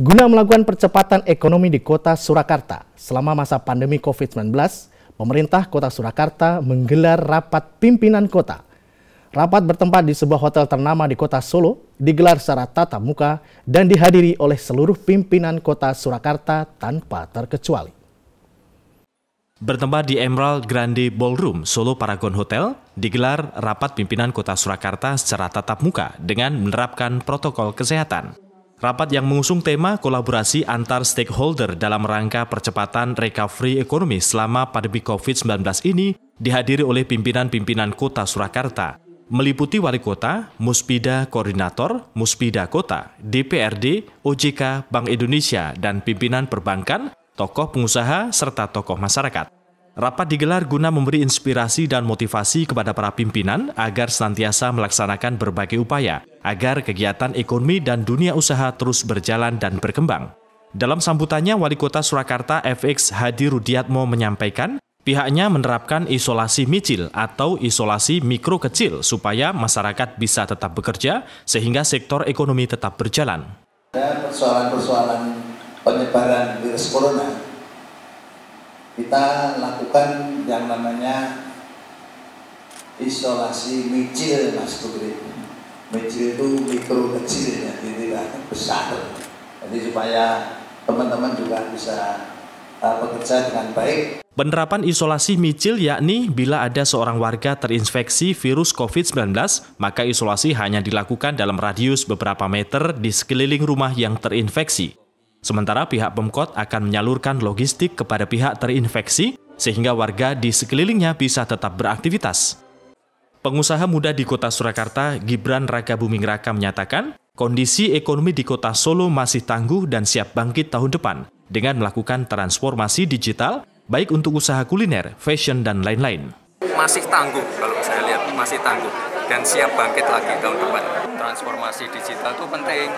Guna melakukan percepatan ekonomi di kota Surakarta selama masa pandemi COVID-19, pemerintah kota Surakarta menggelar rapat pimpinan kota. Rapat bertempat di sebuah hotel ternama di kota Solo digelar secara tatap muka dan dihadiri oleh seluruh pimpinan kota Surakarta tanpa terkecuali. Bertempat di Emerald Grande Ballroom, Solo Paragon Hotel, digelar rapat pimpinan kota Surakarta secara tatap muka dengan menerapkan protokol kesehatan. Rapat yang mengusung tema kolaborasi antar stakeholder dalam rangka percepatan recovery ekonomi selama pandemi COVID-19 ini dihadiri oleh pimpinan-pimpinan kota Surakarta, meliputi wali kota, muspida koordinator, muspida kota, DPRD, OJK, Bank Indonesia, dan pimpinan perbankan, tokoh pengusaha, serta tokoh masyarakat. Rapat digelar guna memberi inspirasi dan motivasi kepada para pimpinan agar senantiasa melaksanakan berbagai upaya agar kegiatan ekonomi dan dunia usaha terus berjalan dan berkembang. Dalam sambutannya, Wali Kota Surakarta FX Hadi Rudiatmo menyampaikan, pihaknya menerapkan isolasi micil atau isolasi mikro kecil supaya masyarakat bisa tetap bekerja sehingga sektor ekonomi tetap berjalan. Ada persoalan-persoalan penyebaran virus corona kita lakukan yang namanya isolasi micil mas Kudri micil itu mikro kecil ya tidak besar jadi supaya teman-teman juga bisa eh, bekerja dengan baik Penerapan isolasi micil yakni bila ada seorang warga terinfeksi virus COVID-19, maka isolasi hanya dilakukan dalam radius beberapa meter di sekeliling rumah yang terinfeksi. Sementara pihak Pemkot akan menyalurkan logistik kepada pihak terinfeksi sehingga warga di sekelilingnya bisa tetap beraktivitas. Pengusaha muda di kota Surakarta, Gibran Raka Buming Raka menyatakan, kondisi ekonomi di kota Solo masih tangguh dan siap bangkit tahun depan dengan melakukan transformasi digital baik untuk usaha kuliner, fashion, dan lain-lain. Masih tangguh kalau saya lihat, masih tangguh dan siap bangkit lagi tahun depan. Transformasi digital itu penting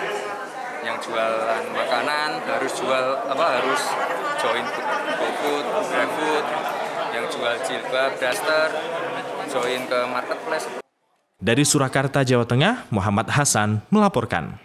yang jualan makanan harus jual apa harus join GoFood, GrabFood, yang jual jilbab, daster, join ke marketplace. Dari Surakarta, Jawa Tengah, Muhammad Hasan melaporkan.